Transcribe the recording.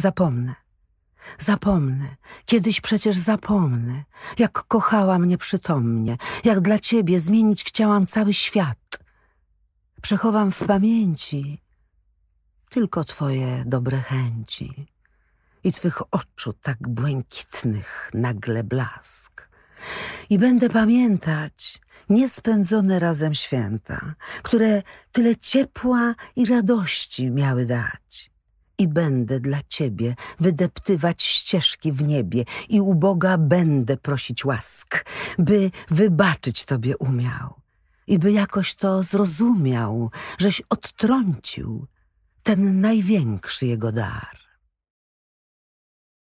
Zapomnę. Zapomnę, kiedyś przecież zapomnę, jak kochała mnie przytomnie, jak dla ciebie zmienić chciałam cały świat. Przechowam w pamięci tylko twoje dobre chęci i twych oczu tak błękitnych nagle blask. I będę pamiętać niespędzone razem święta, które tyle ciepła i radości miały dać i będę dla Ciebie wydeptywać ścieżki w niebie i u Boga będę prosić łask, by wybaczyć Tobie umiał i by jakoś to zrozumiał, żeś odtrącił ten największy Jego dar.